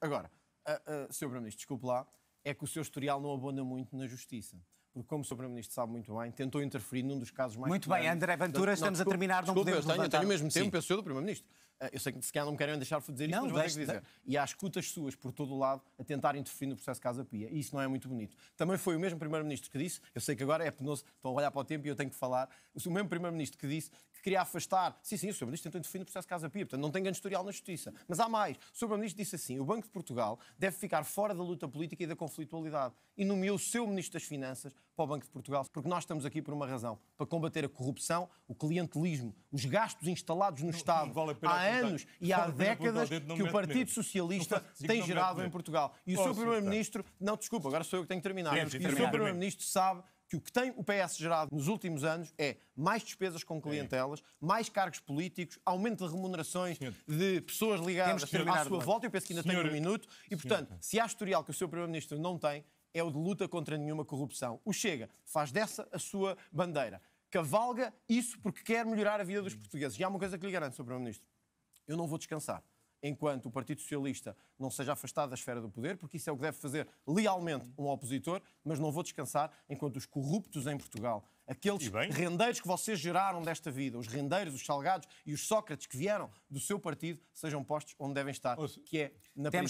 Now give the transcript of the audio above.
Agora, uh, uh, Sr. Primeiro-Ministro, desculpe lá, é que o seu historial não abona muito na justiça porque, como o Sr. Primeiro-Ministro sabe muito bem, tentou interferir num dos casos mais. Muito bem, André Ventura, estamos não, desculpa, a terminar, não desculpa, podemos. Eu tenho, levantar. eu tenho o mesmo tempo, penso eu, do Primeiro-Ministro. Ah, eu sei que se calhar não me querem deixar dizer isto, não, mas vou deixe, dizer. E há escutas suas por todo o lado a tentar interferir no processo Casa Pia. E isso não é muito bonito. Também foi o mesmo Primeiro-Ministro que disse, eu sei que agora é penoso, estão a olhar para o tempo e eu tenho que falar, o mesmo Primeiro-Ministro que disse que queria afastar, sim, sim, o Sr. Ministro tentou interferir no processo Casa Pia, portanto não tem grande historial na Justiça. Mas há mais. O Sr. Ministro disse assim, o Banco de Portugal deve ficar fora da luta política e da conflitualidade. E nomeou o seu Ministro das Finanças para o Banco de Portugal, porque nós estamos aqui por uma razão, para combater a corrupção, o clientelismo, os gastos instalados no não, Estado vale há anos e há décadas que o Partido Socialista tem gerado em Portugal. E o seu Primeiro-Ministro, não, desculpa, agora sou eu que tenho que terminar, e o Sr. Primeiro-Ministro sabe que o que tem o PS gerado nos últimos anos é mais despesas com clientelas, é. mais cargos políticos, aumento de remunerações Senhor. de pessoas ligadas à sua volta, eu penso que ainda tem tenho um minuto, e portanto, se há historial que o seu Primeiro-Ministro não tem, é o de luta contra nenhuma corrupção. O Chega faz dessa a sua bandeira. Cavalga isso porque quer melhorar a vida dos portugueses. E há uma coisa que lhe garanto, Sr. Primeiro-Ministro. Eu não vou descansar enquanto o Partido Socialista não seja afastado da esfera do poder, porque isso é o que deve fazer lealmente um opositor, mas não vou descansar enquanto os corruptos em Portugal, aqueles rendeiros que vocês geraram desta vida, os rendeiros, os salgados e os Sócrates que vieram do seu partido, sejam postos onde devem estar, que é na prisão.